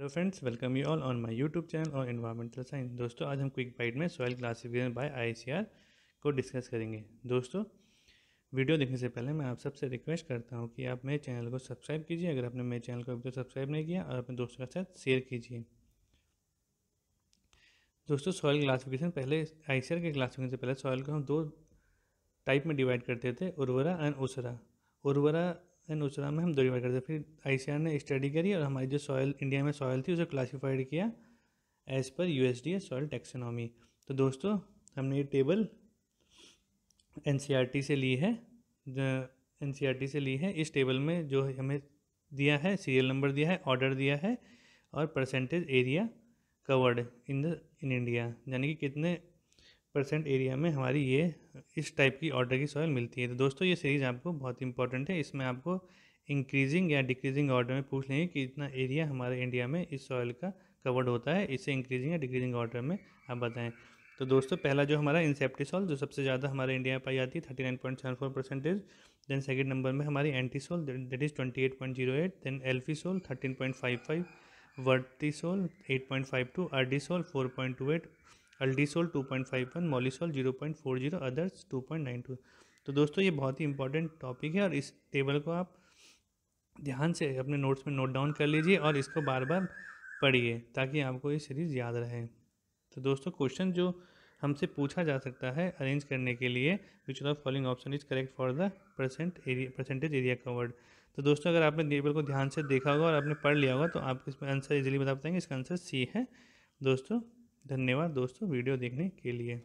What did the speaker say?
hello friends welcome you all on my YouTube channel और environmental science दोस्तों आज हम क्विक बाइट में सॉइल क्लासिफिकेशन बाय आईसीआर को डिस्कस करेंगे दोस्तों वीडियो देखने से पहले मैं आप सबसे रिक्वेस्ट करता हूं कि आप मेरे चैनल को सब्सक्राइब कीजिए अगर आपने मेरे चैनल को अभी तो सब्सक्राइब नहीं किया और अपने दोस्तों के साथ शेयर कीजिए दोस्तों सॉइल क्लासिफिकेशन पहले आई के क्लासिफिकेशन से पहले सॉइल को हम दो टाइप में डिवाइड करते थे उर्वरा एंड उसरा उर्वरा देन उचरा में हम दो डिवाइड करते फिर आई ने स्टडी करी और हमारी जो सॉयल इंडिया में सॉयल थी उसे क्लासीफाइड किया as per U S D soil taxonomy तो दोस्तों हमने ये table N C R T से ली है एन सी आर टी से ली है इस टेबल में जो हमें दिया है सीरियल नंबर दिया है ऑर्डर दिया है और percentage area covered in the in India यानी कि कितने परसेंट एरिया में हमारी ये इस टाइप की ऑर्डर की सॉइल मिलती है तो दोस्तों ये सीरीज़ आपको बहुत इंपॉर्टेंट है इसमें आपको इंक्रीजिंग या डिक्रीजिंग ऑर्डर में पूछ लेंगे कि इतना एरिया हमारे इंडिया में इस सॉइल का कवर्ड होता है इसे इंक्रीजिंग या डिक्रीजिंग ऑर्डर में आप बताएं तो दोस्तों पहला जो हमारा इंसेप्टिसॉल जो सबसे ज़्यादा हमारे इंडिया में पाई जाती है thirty nine point seven four percentage then second number में हमारी entisol that is twenty eight point zero eight then alfisol thirteen point five five vertisol eight point five two aridisol four point two eight ultisol two point five one mollisol zero point four zero others two point nine two तो दोस्तों ये बहुत ही important topic है और इस table को आप ध्यान से अपने नोट्स में नोट डाउन कर लीजिए और इसको बार बार पढ़िए ताकि आपको ये सीरीज़ याद रहे तो दोस्तों क्वेश्चन जो हमसे पूछा जा सकता है अरेंज करने के लिए which of following option is correct for the percent area percentage area covered तो दोस्तों अगर आपने टेबल को ध्यान से देखा होगा और आपने पढ़ लिया होगा तो आप इसमें आंसर इजीली बता पाएंगे इसका आंसर सी है दोस्तों धन्यवाद दोस्तों वीडियो देखने के लिए